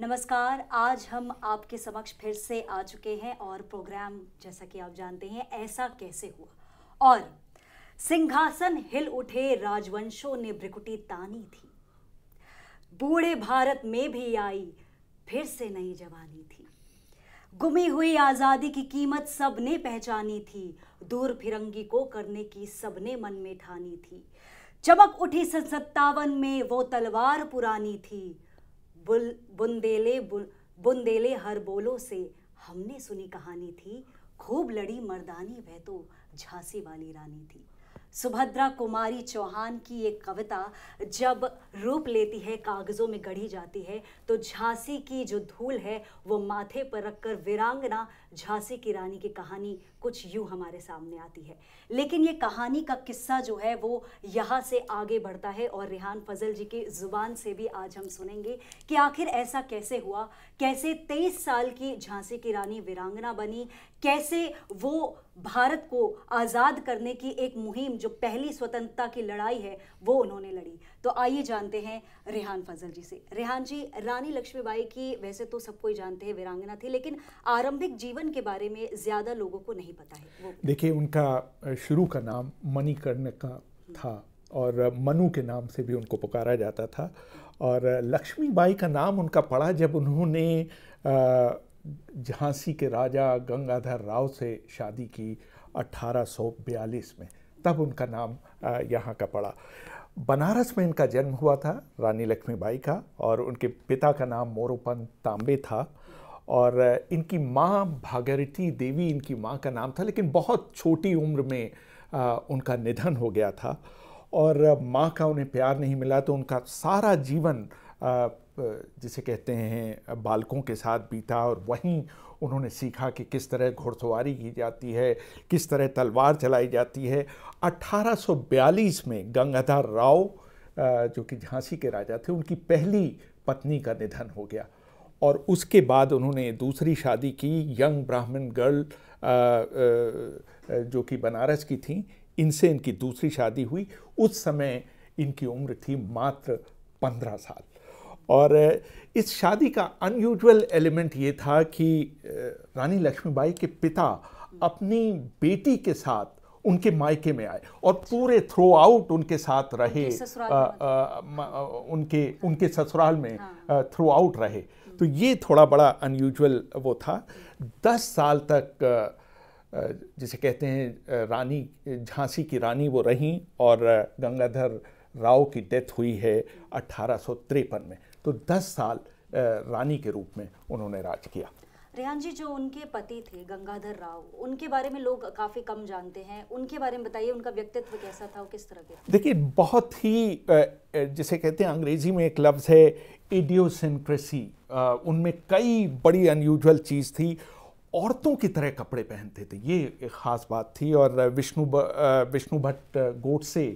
नमस्कार आज हम आपके समक्ष फिर से आ चुके हैं और प्रोग्राम जैसा कि आप जानते हैं ऐसा कैसे हुआ और सिंहासन हिल उठे राजवंशों ने ब्रिकुटी तानी थी बूढ़े भारत में भी आई फिर से नई जवानी थी गुमी हुई आज़ादी की कीमत सबने पहचानी थी दूर फिरंगी को करने की सबने मन में ठानी थी चमक उठी सत्तावन में वो तलवार पुरानी थी बुल बुंदेले बुल, बुंदेले हर बोलो से हमने सुनी कहानी थी खूब लड़ी मर्दानी वह तो झांसी वाली रानी थी सुभद्रा कुमारी चौहान की ये कविता जब रूप लेती है कागज़ों में गढ़ी जाती है तो झांसी की जो धूल है वो माथे पर रखकर वीरांगना झांसी की रानी की कहानी कुछ यूँ हमारे सामने आती है लेकिन ये कहानी का किस्सा जो है वो यहाँ से आगे बढ़ता है और रिहान फजल जी की ज़ुबान से भी आज हम सुनेंगे कि आखिर ऐसा कैसे हुआ कैसे तेईस साल की झांसी की रानी वीरांगना बनी कैसे वो भारत को आज़ाद करने की एक मुहिम जो पहली स्वतंत्रता की लड़ाई है वो उन्होंने लड़ी तो आइए जानते हैं रेहान फजल जी से रेहान जी रानी लक्ष्मीबाई की वैसे तो सबको ही जानते हैं वीरांगना थी लेकिन आरंभिक जीवन के बारे में ज़्यादा लोगों को नहीं पता है देखिए उनका शुरू का नाम मणिकर्ण का था और मनु के नाम से भी उनको पुकारा जाता था और लक्ष्मीबाई का नाम उनका पड़ा जब उन्होंने झांसी के राजा गंगाधर राव से शादी की 1842 में तब उनका नाम यहाँ का पड़ा बनारस में इनका जन्म हुआ था रानी लक्ष्मीबाई का और उनके पिता का नाम मोरोपन तांबे था और इनकी माँ भागरती देवी इनकी माँ का नाम था लेकिन बहुत छोटी उम्र में आ, उनका निधन हो गया था और माँ का उन्हें प्यार नहीं मिला तो उनका सारा जीवन आ, जिसे कहते हैं बालकों के साथ बीता और वहीं उन्होंने सीखा कि किस तरह घुड़सवारी की जाती है किस तरह तलवार चलाई जाती है 1842 में गंगाधर राव जो कि झांसी के राजा थे उनकी पहली पत्नी का निधन हो गया और उसके बाद उन्होंने दूसरी शादी की यंग ब्राह्मण गर्ल जो कि बनारस की थी इनसे इनकी दूसरी शादी हुई उस समय इनकी उम्र थी मात्र पंद्रह साल और इस शादी का अनयूजुअल एलिमेंट ये था कि रानी लक्ष्मीबाई के पिता अपनी बेटी के साथ उनके मायके में आए और पूरे थ्रू आउट उनके साथ रहे आ, आ, आ, उनके उनके ससुराल में थ्रू हाँ। आउट रहे तो ये थोड़ा बड़ा अनयूजुअल वो था दस साल तक जिसे कहते हैं रानी झांसी की रानी वो रहीं और गंगाधर राव की डेथ हुई है अट्ठारह में तो दस साल रानी के रूप में उन्होंने राज किया रेहान जी जो उनके पति थे गंगाधर राव उनके बारे में लोग काफ़ी कम जानते हैं उनके बारे में बताइए उनका व्यक्तित्व कैसा था वो किस तरह के देखिए बहुत ही जिसे कहते हैं अंग्रेजी में एक लफ्ज़ है इडियोसिनक्रेसी उनमें कई बड़ी अनयूजल चीज़ थी औरतों की तरह कपड़े पहनते थे ये एक ख़ास बात थी और विष्णु विष्णु भट्ट गोडसे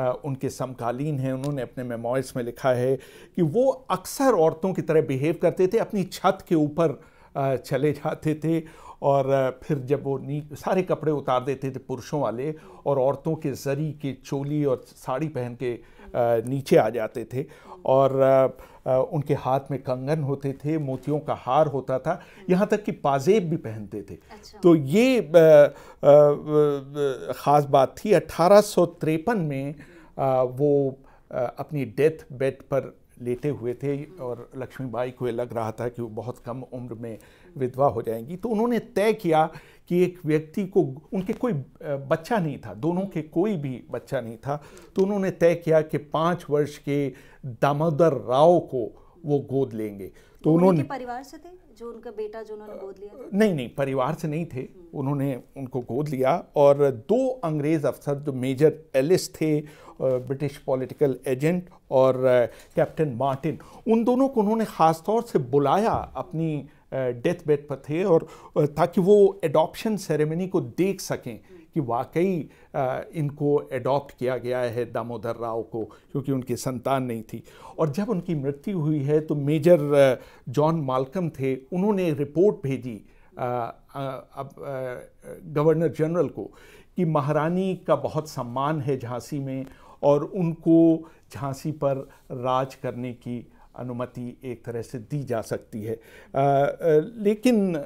उनके समकालीन हैं उन्होंने अपने मेमोइर्स में लिखा है कि वो अक्सर औरतों की तरह बिहेव करते थे अपनी छत के ऊपर चले जाते थे और फिर जब वो नी सारे कपड़े उतार देते थे पुरुषों वाले और औरतों के जरी के चोली और साड़ी पहन के नीचे आ जाते थे और उनके हाथ में कंगन होते थे मोतियों का हार होता था हम्म। यहाँ तक कि पाजेब भी पहनते थे अच्छा। तो ये ख़ास बात थी अट्ठारह में वो अपनी डेथ बेड पर लेटे हुए थे हम्म। और लक्ष्मीबाई को लग रहा था कि वो बहुत कम उम्र में विधवा हो जाएंगी तो उन्होंने तय किया कि एक व्यक्ति को उनके कोई बच्चा नहीं था दोनों के कोई भी बच्चा नहीं था तो उन्होंने तय किया कि पाँच वर्ष के दामोदर राव को वो गोद लेंगे तो उन्होंने परिवार से थे जो उनका बेटा जो उन्होंने गोद लिया नहीं नहीं परिवार से नहीं थे उन्होंने उनको गोद लिया और दो अंग्रेज़ अफसर जो मेजर एलिस थे ब्रिटिश पॉलिटिकल एजेंट और कैप्टन मार्टिन उन दोनों को उन्होंने ख़ास तौर से बुलाया अपनी डेथ बेड पर थे और ताकि वो एडॉप्शन सेरेमनी को देख सकें कि वाकई इनको एडॉप्ट किया गया है दामोदर राव को क्योंकि उनकी संतान नहीं थी और जब उनकी मृत्यु हुई है तो मेजर जॉन मालकम थे उन्होंने रिपोर्ट भेजी गवर्नर जनरल को कि महारानी का बहुत सम्मान है झांसी में और उनको झांसी पर राज करने की अनुमति एक तरह से दी जा सकती है आ, लेकिन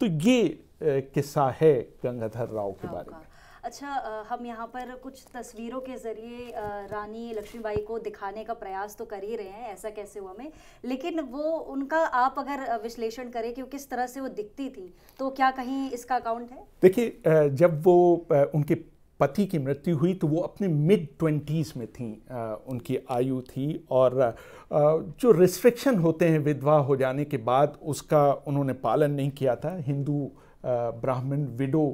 तो ये किस्सा है गंगाधर राव के हाँ, बारे में हाँ। अच्छा हम यहाँ पर कुछ तस्वीरों के ज़रिए रानी लक्ष्मीबाई को दिखाने का प्रयास तो कर ही रहे हैं ऐसा कैसे हुआ हमें लेकिन वो उनका आप अगर विश्लेषण करें कि किस तरह से वो दिखती थी तो क्या कहीं इसका अकाउंट है देखिए जब वो उनके पति की मृत्यु हुई तो वो अपने मिड ट्वेंटीज़ में थी आ, उनकी आयु थी और आ, जो रिस्ट्रिक्शन होते हैं विधवा हो जाने के बाद उसका उन्होंने पालन नहीं किया था हिंदू ब्राह्मण विडो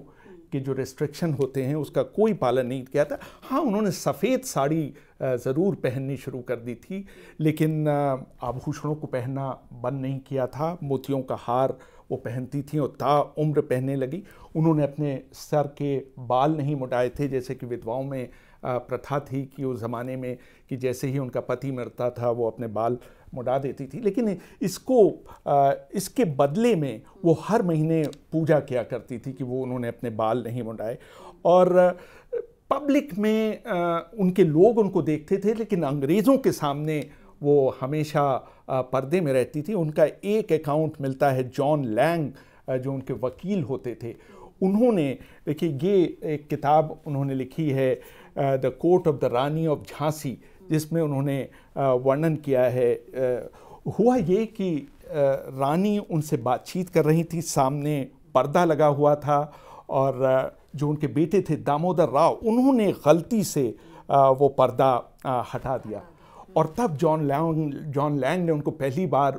के जो रिस्ट्रिक्शन होते हैं उसका कोई पालन नहीं किया था हाँ उन्होंने सफ़ेद साड़ी ज़रूर पहननी शुरू कर दी थी लेकिन आभूषणों को पहनना बंद नहीं किया था मोतियों का हार वो पहनती थी और ता उम्र पहनने लगी उन्होंने अपने सर के बाल नहीं मुटाए थे जैसे कि विधवाओं में प्रथा थी कि उस ज़माने में कि जैसे ही उनका पति मरता था वो अपने बाल मुड़ा देती थी लेकिन इसको इसके बदले में वो हर महीने पूजा किया करती थी कि वो उन्होंने अपने बाल नहीं मुड़ाए और पब्लिक में उनके लोग उनको देखते थे लेकिन अंग्रेज़ों के सामने वो हमेशा पर्दे में रहती थी उनका एक अकाउंट मिलता है जॉन लैंग जो उनके वकील होते थे उन्होंने देखिए ये एक किताब उन्होंने लिखी है the court of the rani of Jhansi जिसमें उन्होंने वर्णन किया है हुआ ये कि रानी उनसे बातचीत कर रही थी सामने पर्दा लगा हुआ था और जो उनके बेटे थे दामोदर राव उन्होंने गलती से वो पर्दा हटा दिया और तब जॉन लैंग जॉन लैंग ने उनको पहली बार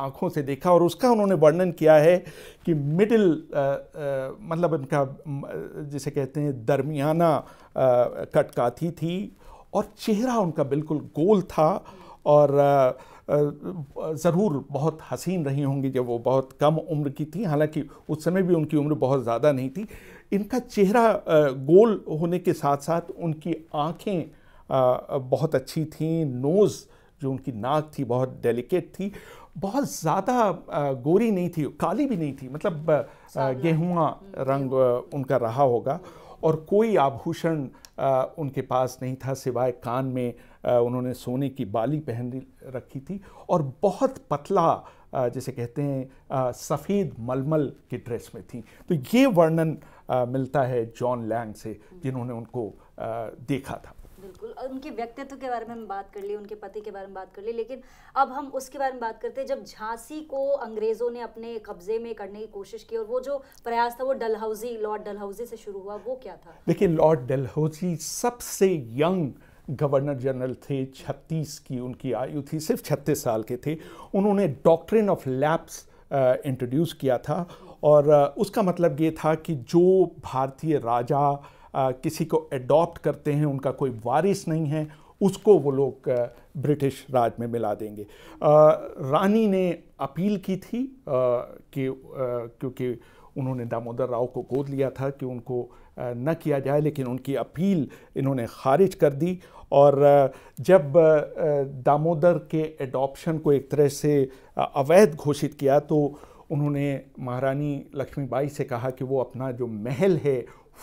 आँखों से देखा और उसका उन्होंने वर्णन किया है कि मिडिल मतलब इनका जिसे कहते हैं दरमियाना कटकाथी थी और चेहरा उनका बिल्कुल गोल था और ज़रूर बहुत हसीन रही होंगी जब वो बहुत कम उम्र की थी हालांकि उस समय भी उनकी उम्र बहुत ज़्यादा नहीं थी इनका चेहरा गोल होने के साथ साथ उनकी आँखें बहुत अच्छी थी नोज़ जो उनकी नाक थी बहुत डेलिकेट थी बहुत ज़्यादा गोरी नहीं थी काली भी नहीं थी मतलब गेहूँ रंग उनका रहा होगा और कोई आभूषण उनके पास नहीं था सिवाय कान में उन्होंने सोने की बाली पहन रखी थी और बहुत पतला जिसे कहते हैं सफ़ेद मलमल की ड्रेस में थी तो ये वर्णन मिलता है जॉन लैंग से जिन्होंने उनको देखा था बिल्कुल उनके व्यक्तित्व के बारे में हम बात कर ली उनके पति के बारे में बात कर ली लेकिन अब हम उसके बारे में बात करते हैं जब झांसी को अंग्रेज़ों ने अपने कब्जे में करने की कोशिश की और वो जो प्रयास था वो डलहौजी लॉर्ड डलहौजी से शुरू हुआ वो क्या था देखिए लॉर्ड डलहौजी सबसे यंग गवर्नर जनरल थे छत्तीस की उनकी आयु थी सिर्फ छत्तीस साल के थे उन्होंने डॉक्ट्रिन ऑफ लैप्स इंट्रोड्यूस किया था और उसका मतलब ये था कि जो भारतीय राजा आ, किसी को एडॉप्ट करते हैं उनका कोई वारिस नहीं है उसको वो लोग ब्रिटिश राज में मिला देंगे आ, रानी ने अपील की थी आ, कि क्योंकि उन्होंने दामोदर राव को गोद लिया था कि उनको न किया जाए लेकिन उनकी अपील इन्होंने खारिज कर दी और जब दामोदर के एडॉप्शन को एक तरह से अवैध घोषित किया तो उन्होंने महारानी लक्ष्मीबाई से कहा कि वो अपना जो महल है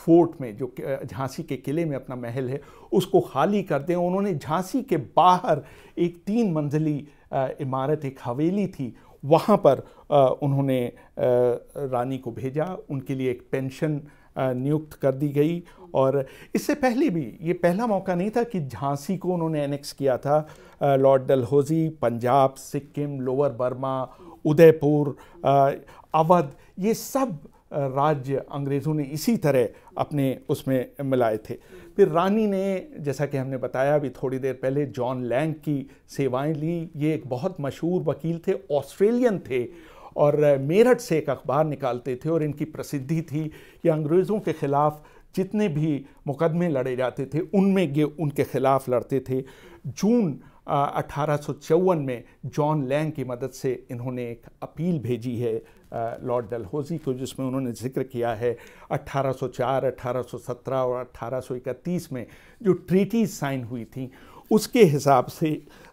फोर्ट में जो झांसी के किले में अपना महल है उसको खाली कर दें उन्होंने झांसी के बाहर एक तीन मंजिली इमारत एक हवेली थी वहाँ पर उन्होंने रानी को भेजा उनके लिए एक पेंशन नियुक्त कर दी गई और इससे पहले भी ये पहला मौका नहीं था कि झांसी को उन्होंने एनेक्स किया था lord Dalhousie Punjab Sikkim lower Burma Udaipur Awadh ये सब राज्य अंग्रेज़ों ने इसी तरह अपने उसमें मिलाए थे फिर रानी ने जैसा कि हमने बताया अभी थोड़ी देर पहले जॉन लैंग की सेवाएं ली ये एक बहुत मशहूर वकील थे ऑस्ट्रेलियन थे और मेरठ से एक अखबार निकालते थे और इनकी प्रसिद्धि थी कि अंग्रेज़ों के ख़िलाफ़ जितने भी मुकदमे लड़े जाते थे उनमें ये उनके ख़िलाफ़ लड़ते थे जून अठारह में जॉन लैंग की मदद से इन्होंने एक अपील भेजी है लॉर्ड डलहौजी को जिसमें उन्होंने जिक्र किया है 1804, 1817 और 1831 में जो ट्रीटी साइन हुई थी उसके हिसाब से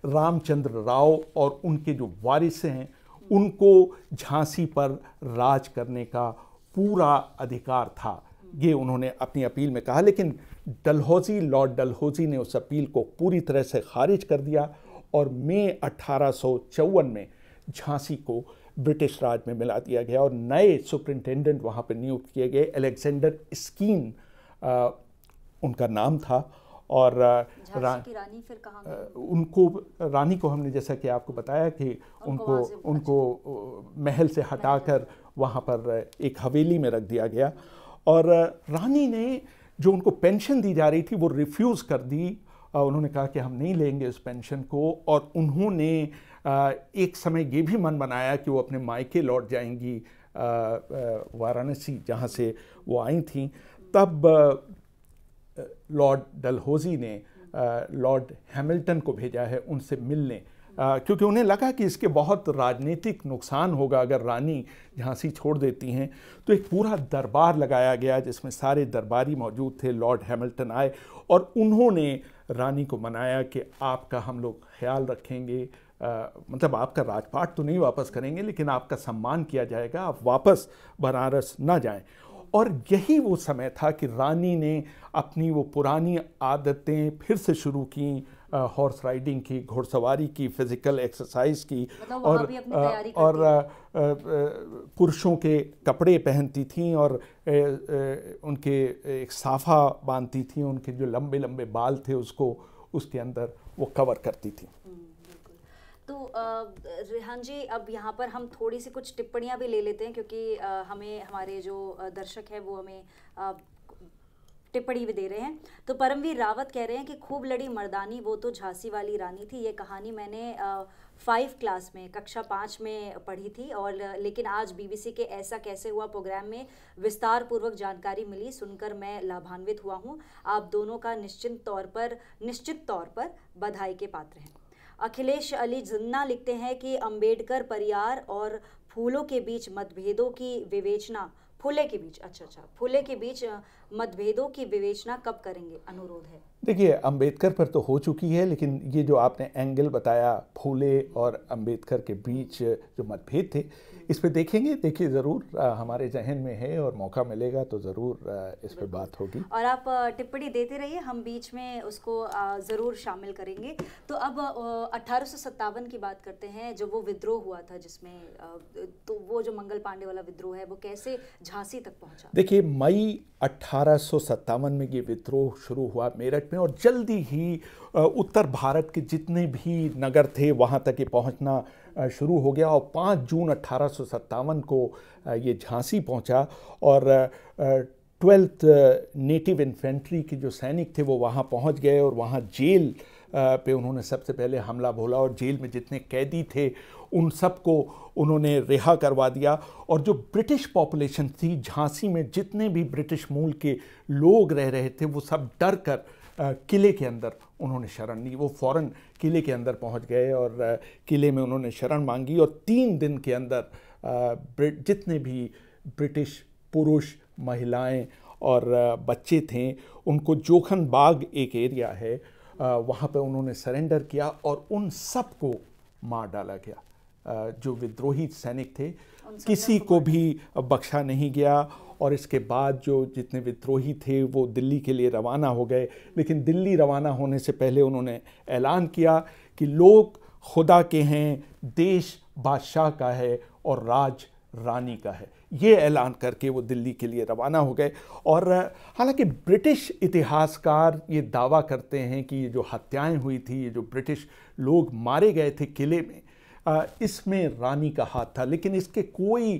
रामचंद्र राव और उनके जो वारिस हैं उनको झांसी पर राज करने का पूरा अधिकार था ये उन्होंने अपनी अपील में कहा लेकिन डलहौजी लॉर्ड डलहौजी ने उस अपील को पूरी तरह से खारिज कर दिया और मई अट्ठारह में झांसी को ब्रिटिश राज में मिला दिया गया और नए सुप्रिंटेंडेंट वहाँ पर नियुक्त किए गए अलेक्जेंडर स्कीन उनका नाम था और रा, रानी फिर कहां उनको रानी को हमने जैसा कि आपको बताया कि उनको उनको महल से हटाकर वहाँ पर एक हवेली में रख दिया गया और रानी ने जो उनको पेंशन दी जा रही थी वो रिफ्यूज़ कर दी उन्होंने कहा कि हम नहीं लेंगे उस पेंशन को और उन्होंने एक समय ये भी मन बनाया कि वो अपने मायके लौट जाएंगी वाराणसी जहाँ से वो आई थी तब लॉर्ड डलहोज़ी ने लॉर्ड हैमिल्टन को भेजा है उनसे मिलने क्योंकि उन्हें लगा कि इसके बहुत राजनीतिक नुकसान होगा अगर रानी झांसी छोड़ देती हैं तो एक पूरा दरबार लगाया गया जिसमें सारे दरबारी मौजूद थे लॉर्ड हैमिल्टन आए और उन्होंने रानी को मनाया कि आपका हम लोग ख्याल रखेंगे मतलब आपका राजपाट तो नहीं वापस करेंगे लेकिन आपका सम्मान किया जाएगा आप वापस बनारस ना जाएं और यही वो समय था कि रानी ने अपनी वो पुरानी आदतें फिर से शुरू की हॉर्स राइडिंग की घोड़सवारी की फिज़िकल एक्सरसाइज की और और पुरुषों के कपड़े पहनती थीं और ए, ए, उनके एक साफा बांधती थीं उनके जो लंबे लंबे बाल थे उसको उसके अंदर वो कवर करती थी हम्म। तो रेहान जी अब यहाँ पर हम थोड़ी सी कुछ टिप्पणियाँ भी ले लेते हैं क्योंकि हमें हमारे जो दर्शक हैं वो हमें टिप्पणी भी दे रहे हैं तो परमवीर रावत कह रहे हैं कि खूब लड़ी मर्दानी वो तो झांसी वाली रानी थी ये कहानी मैंने फाइव क्लास में कक्षा पाँच में पढ़ी थी और लेकिन आज बीबीसी के ऐसा कैसे हुआ प्रोग्राम में विस्तार पूर्वक जानकारी मिली सुनकर मैं लाभान्वित हुआ हूँ आप दोनों का निश्चित तौर पर निश्चित तौर पर बधाई के पात्र हैं अखिलेश अली जिन्ना लिखते हैं कि अंबेडकर परियार और फूलों के बीच मतभेदों की विवेचना फूले के बीच अच्छा अच्छा फूले के बीच मतभेदों की विवेचना कब करेंगे अनुरोध है देखिए अंबेडकर पर तो हो चुकी है लेकिन ये जो आपने एंगल बताया फूले और अंबेडकर के बीच जो मतभेद थे इस पर देखेंगे देखिए ज़रूर हमारे जहन में है और मौका मिलेगा तो ज़रूर इस पर बात होगी और आप टिप्पणी देते रहिए हम बीच में उसको ज़रूर शामिल करेंगे तो अब अठारह की बात करते हैं जो वो विद्रोह हुआ था जिसमें तो वो जो मंगल पांडे वाला विद्रोह है वो कैसे झांसी तक पहुँचा देखिए मई अट्ठारह में ये विद्रोह शुरू हुआ मेरठ में और जल्दी ही उत्तर भारत के जितने भी नगर थे वहाँ तक ये पहुँचना शुरू हो गया और 5 जून अट्ठारह को ये झांसी पहुँचा और ट्वेल्थ नेटिव इन्फेंट्री के जो सैनिक थे वो वहाँ पहुँच गए और वहाँ जेल पे उन्होंने सबसे पहले हमला बोला और जेल में जितने कैदी थे उन सबको उन्होंने रिहा करवा दिया और जो ब्रिटिश पॉपुलेशन थी झांसी में जितने भी ब्रिटिश मूल के लोग रह रहे थे वो सब डर कर किले के अंदर उन्होंने शरण ली वो फ़ौरन किले के अंदर पहुंच गए और किले में उन्होंने शरण मांगी और तीन दिन के अंदर जितने भी ब्रिटिश पुरुष महिलाएं और बच्चे थे उनको जोखन बाग एक एरिया है वहाँ पे उन्होंने सरेंडर किया और उन सबको मार डाला गया जो विद्रोही सैनिक थे किसी को भी बख्शा नहीं गया और इसके बाद जो जितने विद्रोही थे वो दिल्ली के लिए रवाना हो गए लेकिन दिल्ली रवाना होने से पहले उन्होंने ऐलान किया कि लोग खुदा के हैं देश बादशाह का है और राज रानी का है ये ऐलान करके वो दिल्ली के लिए रवाना हो गए और हालांकि ब्रिटिश इतिहासकार ये दावा करते हैं कि ये जो हत्याएं हुई थी ये जो ब्रिटिश लोग मारे गए थे किले में इसमें रानी का हाथ था लेकिन इसके कोई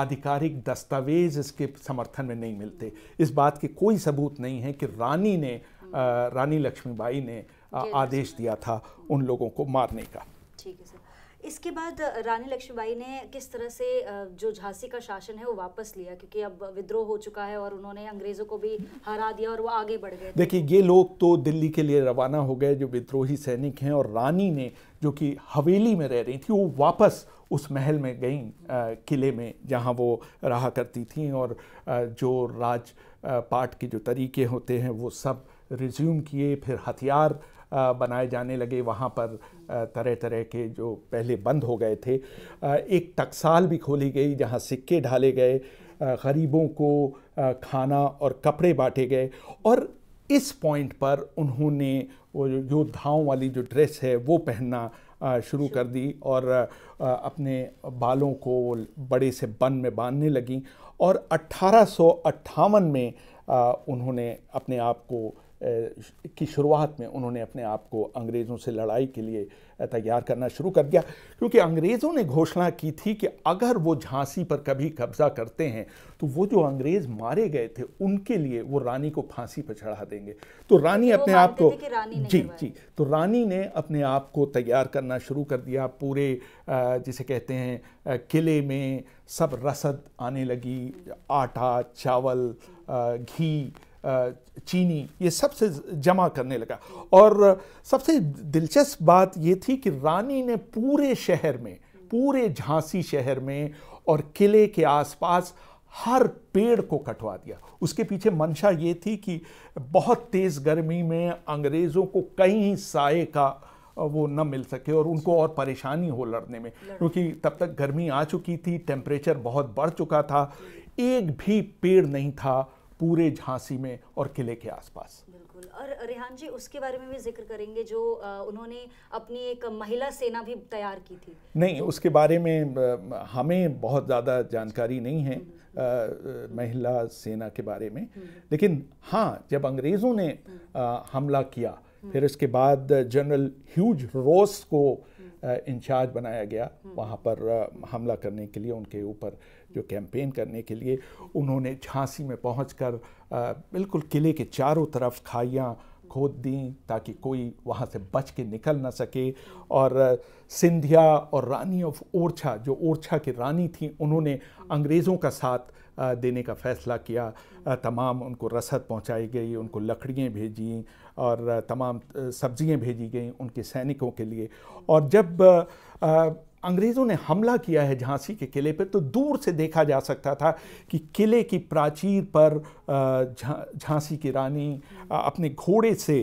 आधिकारिक दस्तावेज इसके समर्थन में नहीं मिलते इस बात के कोई सबूत नहीं है कि रानी ने रानी लक्ष्मीबाई ने आदेश दिया था उन लोगों को मारने का ठीक है सर इसके बाद रानी लक्ष्मीबाई ने किस तरह से जो झांसी का शासन है वो वापस लिया क्योंकि अब विद्रोह हो चुका है और उन्होंने अंग्रेज़ों को भी हरा दिया और वो आगे बढ़ गए देखिए ये लोग तो दिल्ली के लिए रवाना हो गए जो विद्रोही सैनिक हैं और रानी ने जो कि हवेली में रह रही थी वो वापस उस महल में गई किले में जहाँ वो रहा करती थी और जो राज पाठ के जो तरीके होते हैं वो सब रिज्यूम किए फिर हथियार बनाए जाने लगे वहाँ पर तरह तरह के जो पहले बंद हो गए थे एक टकसाल भी खोली गई जहाँ सिक्के ढाले गए गरीबों को खाना और कपड़े बांटे गए और इस पॉइंट पर उन्होंने वो योद्धाओं वाली जो ड्रेस है वो पहनना शुरू कर दी और अपने बालों को बड़े से बन में बांधने लगी और अट्ठारह में उन्होंने अपने आप को की शुरुआत में उन्होंने अपने आप को अंग्रेज़ों से लड़ाई के लिए तैयार करना शुरू कर दिया क्योंकि अंग्रेज़ों ने घोषणा की थी कि अगर वो झांसी पर कभी कब्ज़ा करते हैं तो वो जो अंग्रेज़ मारे गए थे उनके लिए वो रानी को फांसी पर चढ़ा देंगे तो रानी तो अपने आप को जी जी तो रानी ने अपने आप को तैयार करना शुरू कर दिया पूरे जिसे कहते हैं किले में सब रसद आने लगी आटा चावल घी चीनी ये सब से जमा करने लगा और सबसे दिलचस्प बात ये थी कि रानी ने पूरे शहर में पूरे झांसी शहर में और किले के आसपास हर पेड़ को कटवा दिया उसके पीछे मंशा ये थी कि बहुत तेज़ गर्मी में अंग्रेज़ों को कहीं साय का वो न मिल सके और उनको और परेशानी हो लड़ने में क्योंकि तब तक गर्मी आ चुकी थी टेम्परेचर बहुत बढ़ चुका था एक भी पेड़ नहीं था पूरे झांसी में और किले के आसपास बिल्कुल और रेहान जी उसके बारे में भी जिक्र करेंगे जो उन्होंने अपनी एक महिला सेना भी तैयार की थी नहीं उसके बारे में हमें बहुत ज़्यादा जानकारी नहीं है आ, हम्म, हम्म। महिला सेना के बारे में हम्म। लेकिन हाँ जब अंग्रेज़ों ने आ, हमला किया फिर इसके बाद जनरल ह्यूज रोस को इंचार्ज बनाया गया वहाँ पर हमला करने के लिए उनके ऊपर जो कैंपेन करने के लिए उन्होंने झांसी में पहुँच बिल्कुल किले के चारों तरफ खाइयाँ खोद दी ताकि कोई वहाँ से बच के निकल ना सके और सिंधिया और रानी ऑफ ओरछा जो ओरछा की रानी थी उन्होंने अंग्रेज़ों का साथ देने का फ़ैसला किया तमाम उनको रसद पहुँचाई गई उनको लकड़ियाँ भेजी और तमाम सब्जियां भेजी गई उनके सैनिकों के लिए और जब अंग्रेज़ों ने हमला किया है झांसी के किले पर तो दूर से देखा जा सकता था कि किले की प्राचीर पर झांसी की रानी अपने घोड़े से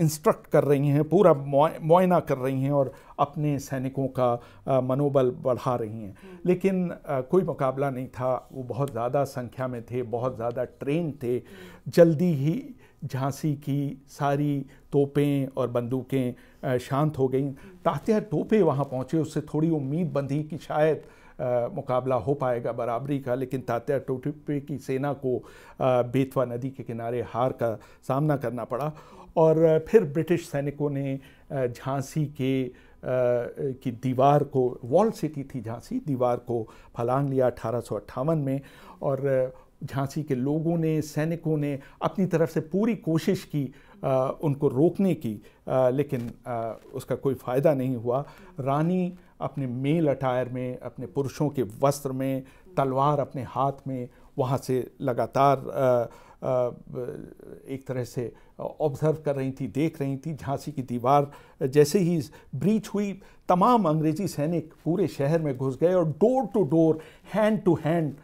इंस्ट्रक्ट कर रही हैं पूरा मुआयना कर रही हैं और अपने सैनिकों का मनोबल बढ़ा रही हैं लेकिन कोई मुकाबला नहीं था वो बहुत ज़्यादा संख्या में थे बहुत ज़्यादा ट्रेन थे जल्दी ही झांसी की सारी तोपें और बंदूकें शांत हो गईं तात्या टोपे वहाँ पहुँचे उससे थोड़ी उम्मीद बंधी कि शायद आ, मुकाबला हो पाएगा बराबरी का लेकिन तात्या टोटुपे की सेना को आ, बेतवा नदी के किनारे हार का सामना करना पड़ा और फिर ब्रिटिश सैनिकों ने झांसी के आ, की दीवार को वॉल सिटी थी झांसी दीवार को फलांग लिया अठारह में और झांसी के लोगों ने सैनिकों ने अपनी तरफ से पूरी कोशिश की आ, उनको रोकने की आ, लेकिन आ, उसका कोई फ़ायदा नहीं हुआ रानी अपने मेल अटायर में अपने पुरुषों के वस्त्र में तलवार अपने हाथ में वहाँ से लगातार आ, एक तरह से ऑब्जर्व कर रही थी देख रही थी झांसी की दीवार जैसे ही ब्रीच हुई तमाम अंग्रेजी सैनिक पूरे शहर में घुस गए और door to door hand to hand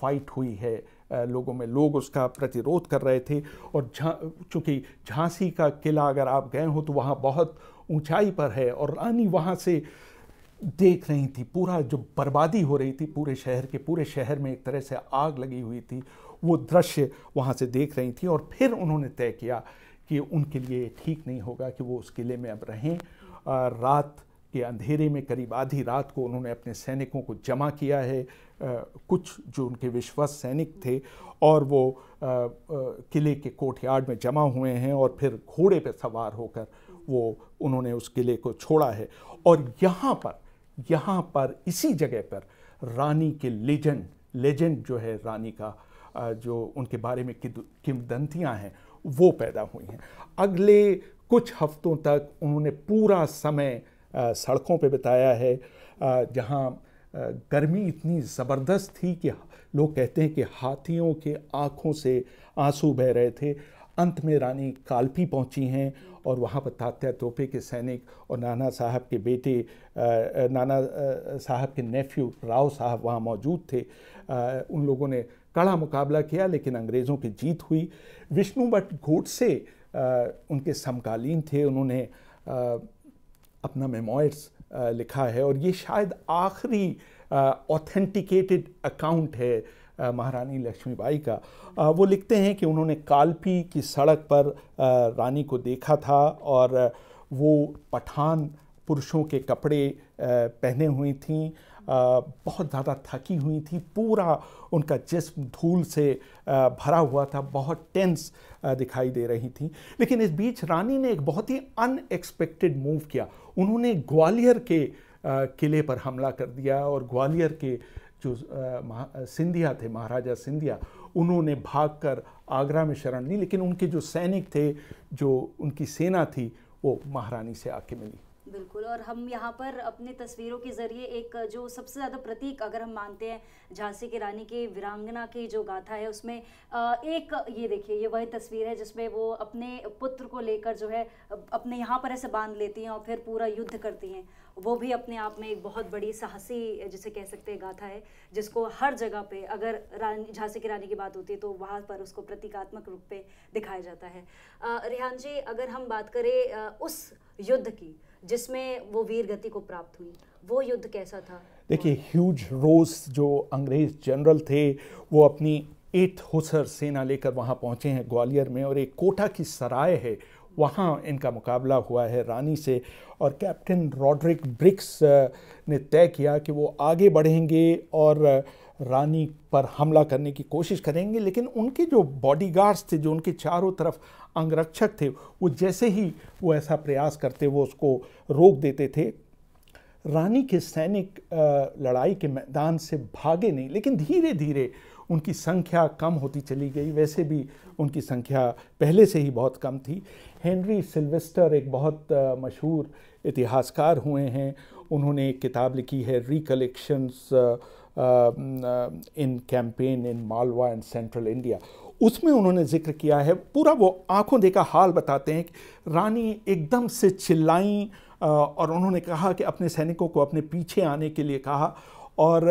fight हुई है लोगों में लोग उसका प्रतिरोध कर रहे थे और झा चूँकि झांसी का किला अगर आप गए हो तो वहाँ बहुत ऊंचाई पर है और रानी वहाँ से देख रही थी पूरा जो बर्बादी हो रही थी पूरे शहर के पूरे शहर में एक तरह से आग लगी हुई थी वो दृश्य वहाँ से देख रही थी और फिर उन्होंने तय किया कि उनके लिए ठीक नहीं होगा कि वो उस किले में अब रहें रात कि अंधेरे में करीब आधी रात को उन्होंने अपने सैनिकों को जमा किया है आ, कुछ जो उनके विश्वस्त सैनिक थे और वो किले के कोर्टयार्ड में जमा हुए हैं और फिर घोड़े पर सवार होकर वो उन्होंने उस किले को छोड़ा है और यहाँ पर यहाँ पर इसी जगह पर रानी के लेजेंड लेजेंड जो है रानी का जो उनके बारे में किमदंतियाँ हैं वो पैदा हुई हैं अगले कुछ हफ्तों तक उन्होंने पूरा समय सड़कों पे बिताया है जहाँ गर्मी इतनी ज़बरदस्त थी कि लोग कहते हैं कि हाथियों के आँखों से आंसू बह रहे थे अंत में रानी कालपी पहुंची हैं और वहाँ पर तात्या तोपे के सैनिक और नाना साहब के बेटे नाना साहब के नेफ्यू राव साहब वहाँ मौजूद थे उन लोगों ने कड़ा मुकाबला किया लेकिन अंग्रेज़ों की जीत हुई विष्णु भट्ट घोटसे उनके समकालीन थे उन्होंने अपना मेमोयर्स लिखा है और ये शायद आखिरी ऑथेंटिकेटेड अकाउंट है महारानी लक्ष्मीबाई का आ, वो लिखते हैं कि उन्होंने कालपी की सड़क पर आ, रानी को देखा था और वो पठान पुरुषों के कपड़े पहने हुई थी बहुत ज़्यादा थकी हुई थी पूरा उनका जिस्म धूल से भरा हुआ था बहुत टेंस दिखाई दे रही थी लेकिन इस बीच रानी ने एक बहुत ही अनएक्सपेक्टेड मूव किया उन्होंने ग्वालियर के किले पर हमला कर दिया और ग्वालियर के जो सिंधिया थे महाराजा सिंधिया उन्होंने भागकर आगरा में शरण ली लेकिन उनके जो सैनिक थे जो उनकी सेना थी वो महारानी से आके मिली बिल्कुल और हम यहाँ पर अपने तस्वीरों के ज़रिए एक जो सबसे ज़्यादा प्रतीक अगर हम मानते हैं झांसी की रानी की वीरांगना की जो गाथा है उसमें एक ये देखिए ये वही तस्वीर है जिसमें वो अपने पुत्र को लेकर जो है अपने यहाँ पर ऐसे बांध लेती हैं और फिर पूरा युद्ध करती हैं वो भी अपने आप में एक बहुत बड़ी साहसी जिसे कह सकते हैं गाथा है जिसको हर जगह पे अगर रानी झांसी की रानी की बात होती है तो वहाँ पर उसको प्रतीकात्मक रूप पे दिखाया जाता है रेहान जी अगर हम बात करें उस युद्ध की जिसमें वो वीर गति को प्राप्त हुई वो युद्ध कैसा था देखिए ह्यूज रोज जो अंग्रेज जनरल थे वो अपनी एट होसर सेना लेकर वहाँ पहुँचे हैं ग्वालियर में और एक कोटा की सराय है वहाँ इनका मुकाबला हुआ है रानी से और कैप्टन रॉड्रिक ब्रिक्स ने तय किया कि वो आगे बढ़ेंगे और रानी पर हमला करने की कोशिश करेंगे लेकिन उनके जो बॉडीगार्ड्स थे जो उनके चारों तरफ अंगरक्षक थे वो जैसे ही वो ऐसा प्रयास करते वो उसको रोक देते थे रानी के सैनिक लड़ाई के मैदान से भागे नहीं लेकिन धीरे धीरे उनकी संख्या कम होती चली गई वैसे भी उनकी संख्या पहले से ही बहुत कम थी हेनरी सिल्वेस्टर एक बहुत मशहूर इतिहासकार हुए हैं उन्होंने एक किताब लिखी है recollections in campaign in Malwa and central India उसमें उन्होंने जिक्र किया है पूरा वो आंखों देखा हाल बताते हैं कि रानी एकदम से चिल्लाई और उन्होंने कहा कि अपने सैनिकों को अपने पीछे आने के लिए कहा और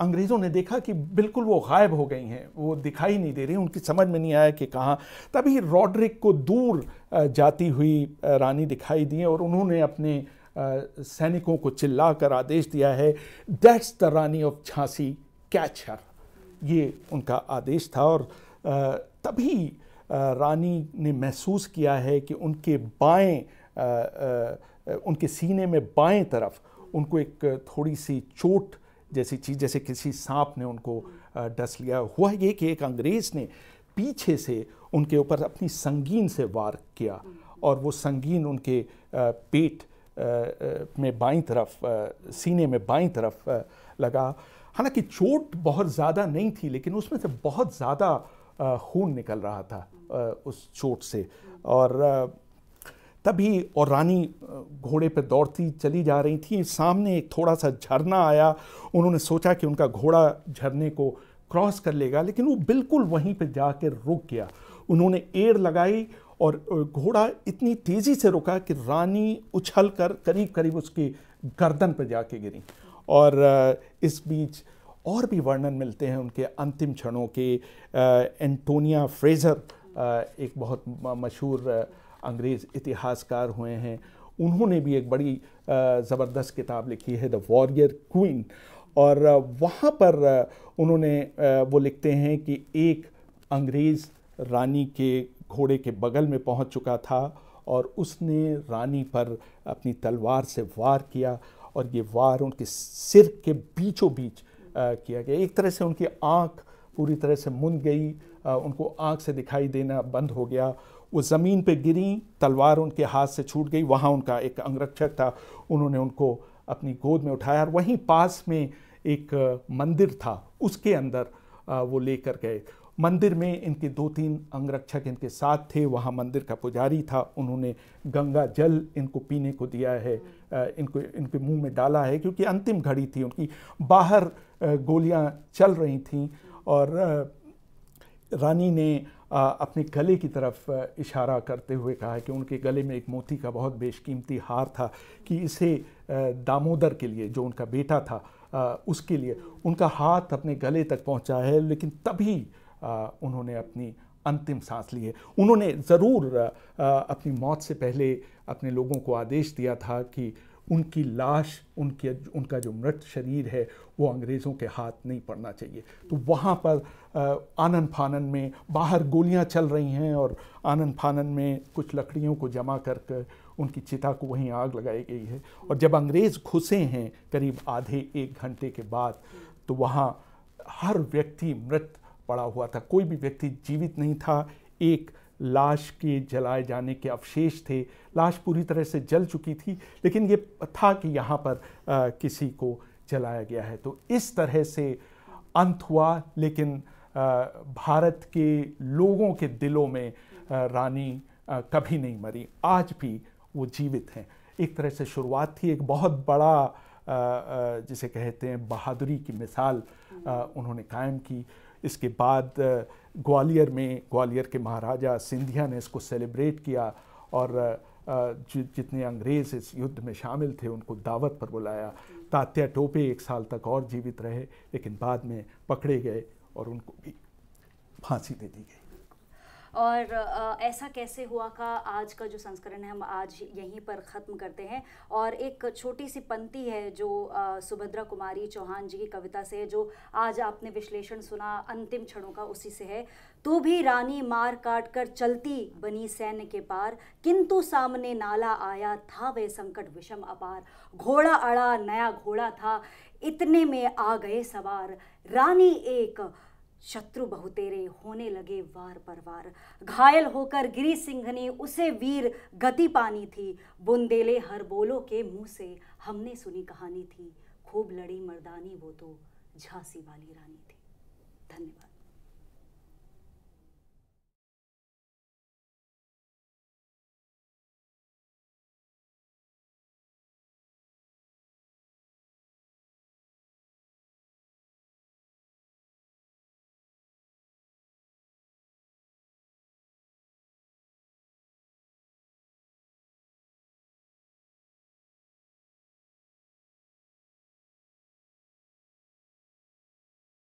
अंग्रेज़ों ने देखा कि बिल्कुल वो गायब हो गई हैं वो दिखाई नहीं दे रही उनकी समझ में नहीं आया कि कहाँ तभी रॉड्रिक को दूर जाती हुई रानी दिखाई दी और उन्होंने अपने सैनिकों को चिल्ला कर आदेश दिया है that's the rani of Jhansi catch her ये उनका आदेश था और तभी रानी ने महसूस किया है कि उनके बाएं उनके सीने में बाएं तरफ उनको एक थोड़ी सी चोट जैसी चीज़ जैसे किसी सांप ने उनको डस लिया हुआ ये कि एक अंग्रेज़ ने पीछे से उनके ऊपर अपनी संगीन से वार किया और वो संगीन उनके पेट में बाई तरफ सीने में बाई तरफ लगा हालांकि चोट बहुत ज़्यादा नहीं थी लेकिन उसमें से बहुत ज़्यादा खून निकल रहा था उस चोट से और तभी और रानी घोड़े पर दौड़ती चली जा रही थी सामने एक थोड़ा सा झरना आया उन्होंने सोचा कि उनका घोड़ा झरने को क्रॉस कर लेगा लेकिन वो बिल्कुल वहीं पर जाकर रुक गया उन्होंने एड़ लगाई और घोड़ा इतनी तेज़ी से रुका कि रानी उछल कर करीब करीब उसकी गर्दन पर जाके गिरी और इस बीच और भी वर्णन मिलते हैं उनके अंतिम क्षणों के एंटोनिया फ्रेज़र एक बहुत मशहूर अंग्रेज़ इतिहासकार हुए हैं उन्होंने भी एक बड़ी ज़बरदस्त किताब लिखी है द वॉरियर क्वीन और वहाँ पर उन्होंने वो लिखते हैं कि एक अंग्रेज़ रानी के घोड़े के बगल में पहुँच चुका था और उसने रानी पर अपनी तलवार से वार किया और ये वार उनके सिर के बीचों बीच किया गया एक तरह से उनकी आँख पूरी तरह से मुन गई उनको आँख से दिखाई देना बंद हो गया वो ज़मीन पे गिरी तलवार उनके हाथ से छूट गई वहाँ उनका एक अंगरक्षक था उन्होंने उनको अपनी गोद में उठाया और वहीं पास में एक मंदिर था उसके अंदर वो लेकर गए मंदिर में इनके दो तीन अंगरक्षक इनके साथ थे वहाँ मंदिर का पुजारी था उन्होंने गंगा जल इनको पीने को दिया है इनको इनके मुंह में डाला है क्योंकि अंतिम घड़ी थी उनकी बाहर गोलियाँ चल रही थीं और रानी ने अपने गले की तरफ इशारा करते हुए कहा कि उनके गले में एक मोती का बहुत बेशकीमती हार था कि इसे दामोदर के लिए जो उनका बेटा था उसके लिए उनका हाथ अपने गले तक पहुंचा है लेकिन तभी उन्होंने अपनी अंतिम सांस ली है उन्होंने ज़रूर अपनी मौत से पहले अपने लोगों को आदेश दिया था कि उनकी लाश उनके उनका जो मृत शरीर है वो अंग्रेज़ों के हाथ नहीं पड़ना चाहिए तो वहाँ पर आनन फानन में बाहर गोलियाँ चल रही हैं और आनन फानन में कुछ लकड़ियों को जमा कर कर उनकी चिता को वहीं आग लगाई गई है और जब अंग्रेज़ घुसे हैं करीब आधे एक घंटे के बाद तो वहाँ हर व्यक्ति मृत पड़ा हुआ था कोई भी व्यक्ति जीवित नहीं था एक लाश के जलाए जाने के अवशेष थे लाश पूरी तरह से जल चुकी थी लेकिन ये था कि यहाँ पर आ, किसी को जलाया गया है तो इस तरह से अंत हुआ लेकिन आ, भारत के लोगों के दिलों में आ, रानी आ, कभी नहीं मरी आज भी वो जीवित हैं एक तरह से शुरुआत थी एक बहुत बड़ा जिसे कहते हैं बहादुरी की मिसाल उन्होंने कायम की इसके बाद ग्वालियर में ग्वालियर के महाराजा सिंधिया ने इसको सेलिब्रेट किया और जि, जितने अंग्रेज़ इस युद्ध में शामिल थे उनको दावत पर बुलाया तात्या टोपे एक साल तक और जीवित रहे लेकिन बाद में पकड़े गए और उनको भी फांसी दे दी गई और आ, ऐसा कैसे हुआ का आज का जो संस्करण है हम आज यहीं पर ख़त्म करते हैं और एक छोटी सी पंक्ति है जो आ, सुभद्रा कुमारी चौहान जी की कविता से है जो आज आपने विश्लेषण सुना अंतिम क्षणों का उसी से है तू भी रानी मार काट कर चलती बनी सैन्य के पार किंतु सामने नाला आया था वह संकट विषम अपार घोड़ा अड़ा नया घोड़ा था इतने में आ गए सवार रानी एक शत्रु बहुतेरे होने लगे वार पर वार घायल होकर गिरी सिंह ने उसे वीर गति पानी थी बुंदेले हर बोलो के मुंह से हमने सुनी कहानी थी खूब लड़ी मर्दानी वो तो झांसी वाली रानी थी धन्यवाद